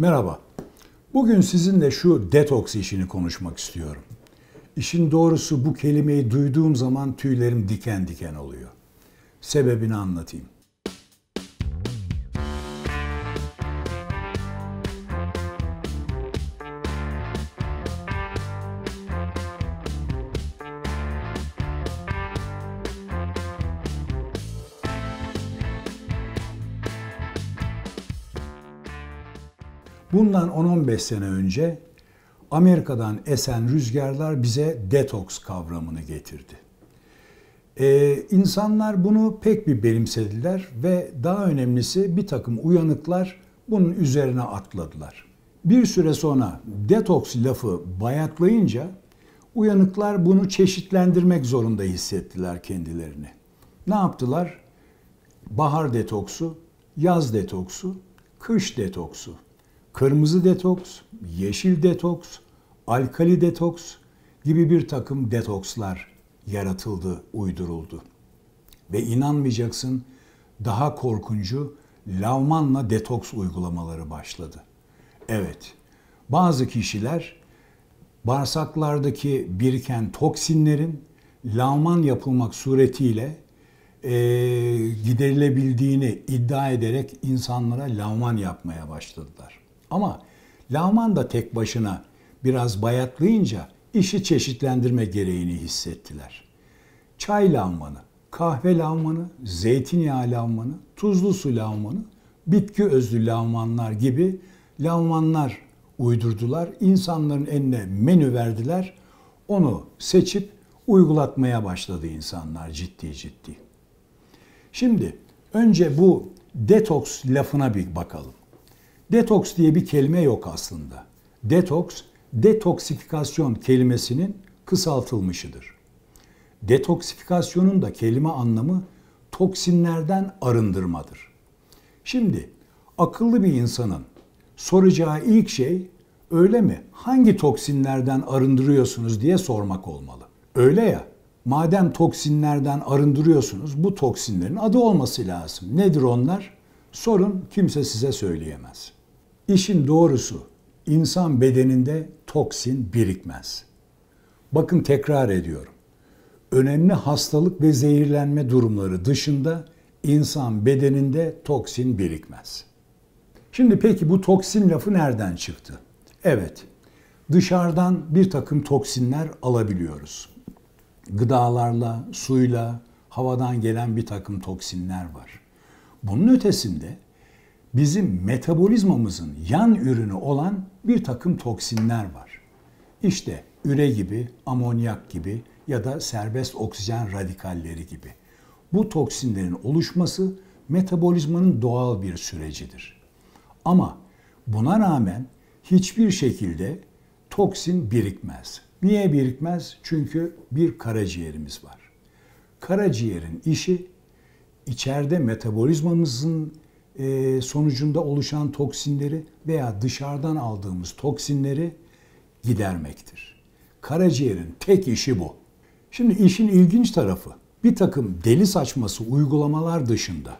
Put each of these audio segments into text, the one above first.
Merhaba. Bugün sizinle şu detoks işini konuşmak istiyorum. İşin doğrusu bu kelimeyi duyduğum zaman tüylerim diken diken oluyor. Sebebini anlatayım. Bundan 10-15 sene önce Amerika'dan esen rüzgarlar bize detoks kavramını getirdi. Ee, insanlar bunu pek bir benimsediler ve daha önemlisi bir takım uyanıklar bunun üzerine atladılar. Bir süre sonra detoks lafı bayatlayınca uyanıklar bunu çeşitlendirmek zorunda hissettiler kendilerini. Ne yaptılar? Bahar detoksu, yaz detoksu, kış detoksu kırmızı detoks, yeşil detoks, alkali detoks gibi bir takım detokslar yaratıldı, uyduruldu. Ve inanmayacaksın daha korkuncu lavmanla detoks uygulamaları başladı. Evet, bazı kişiler bağırsaklardaki biriken toksinlerin lavman yapılmak suretiyle e, giderilebildiğini iddia ederek insanlara lavman yapmaya başladılar. Ama lahman da tek başına biraz bayatlayınca işi çeşitlendirme gereğini hissettiler. Çay lahmanı, kahve lahmanı, zeytinyağı lahmanı, tuzlu su lahmanı, bitki özlü lahmanlar gibi lahmanlar uydurdular. İnsanların eline menü verdiler. Onu seçip uygulatmaya başladı insanlar ciddi ciddi. Şimdi önce bu detoks lafına bir bakalım. Detoks diye bir kelime yok aslında. Detoks, detoksifikasyon kelimesinin kısaltılmışıdır. Detoksifikasyonun da kelime anlamı toksinlerden arındırmadır. Şimdi akıllı bir insanın soracağı ilk şey öyle mi? Hangi toksinlerden arındırıyorsunuz diye sormak olmalı. Öyle ya. Madem toksinlerden arındırıyorsunuz bu toksinlerin adı olması lazım. Nedir onlar? Sorun kimse size söyleyemez. İşin doğrusu insan bedeninde toksin birikmez. Bakın tekrar ediyorum. Önemli hastalık ve zehirlenme durumları dışında insan bedeninde toksin birikmez. Şimdi peki bu toksin lafı nereden çıktı? Evet, dışarıdan bir takım toksinler alabiliyoruz. Gıdalarla, suyla, havadan gelen bir takım toksinler var. Bunun ötesinde bizim metabolizmamızın yan ürünü olan bir takım toksinler var. İşte üre gibi, amonyak gibi ya da serbest oksijen radikalleri gibi. Bu toksinlerin oluşması metabolizmanın doğal bir sürecidir. Ama buna rağmen hiçbir şekilde toksin birikmez. Niye birikmez? Çünkü bir karaciğerimiz var. Karaciğerin işi içeride metabolizmamızın e, sonucunda oluşan toksinleri veya dışarıdan aldığımız toksinleri gidermektir. Karaciğerin tek işi bu. Şimdi işin ilginç tarafı bir takım deli saçması uygulamalar dışında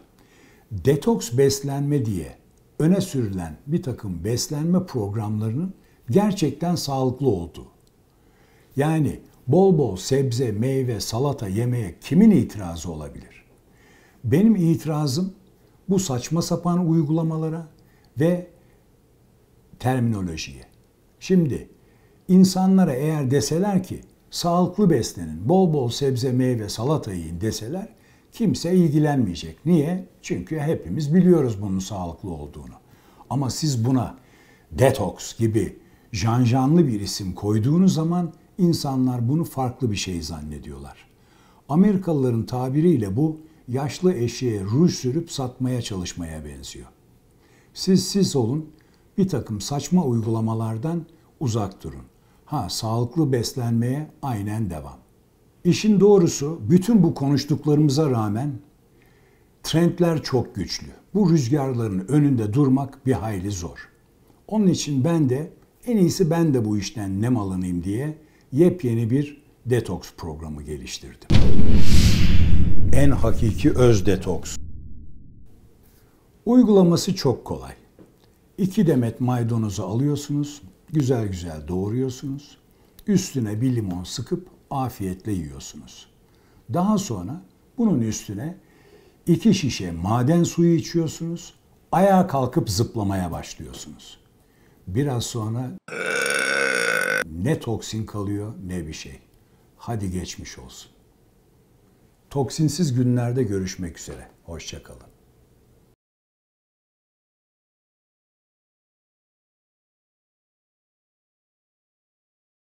detoks beslenme diye öne sürülen bir takım beslenme programlarının gerçekten sağlıklı olduğu. Yani bol bol sebze, meyve, salata yemeye kimin itirazı olabilir? Benim itirazım bu saçma sapan uygulamalara ve terminolojiye. Şimdi insanlara eğer deseler ki sağlıklı beslenin, bol bol sebze, meyve, salata yiyin deseler kimse ilgilenmeyecek. Niye? Çünkü hepimiz biliyoruz bunun sağlıklı olduğunu. Ama siz buna detoks gibi janjanlı bir isim koyduğunuz zaman insanlar bunu farklı bir şey zannediyorlar. Amerikalıların tabiriyle bu yaşlı eşeğe ruj sürüp satmaya çalışmaya benziyor. Siz siz olun, bir takım saçma uygulamalardan uzak durun. Ha sağlıklı beslenmeye aynen devam. İşin doğrusu bütün bu konuştuklarımıza rağmen trendler çok güçlü. Bu rüzgarların önünde durmak bir hayli zor. Onun için ben de en iyisi ben de bu işten nem alınayım diye yepyeni bir detoks programı geliştirdim en hakiki öz detoks. Uygulaması çok kolay. 2 demet maydanozu alıyorsunuz, güzel güzel doğruyorsunuz. Üstüne bir limon sıkıp afiyetle yiyorsunuz. Daha sonra bunun üstüne 2 şişe maden suyu içiyorsunuz. Ayağa kalkıp zıplamaya başlıyorsunuz. Biraz sonra ne toksin kalıyor ne bir şey. Hadi geçmiş olsun. Toksinsiz günlerde görüşmek üzere. Hoşçakalın.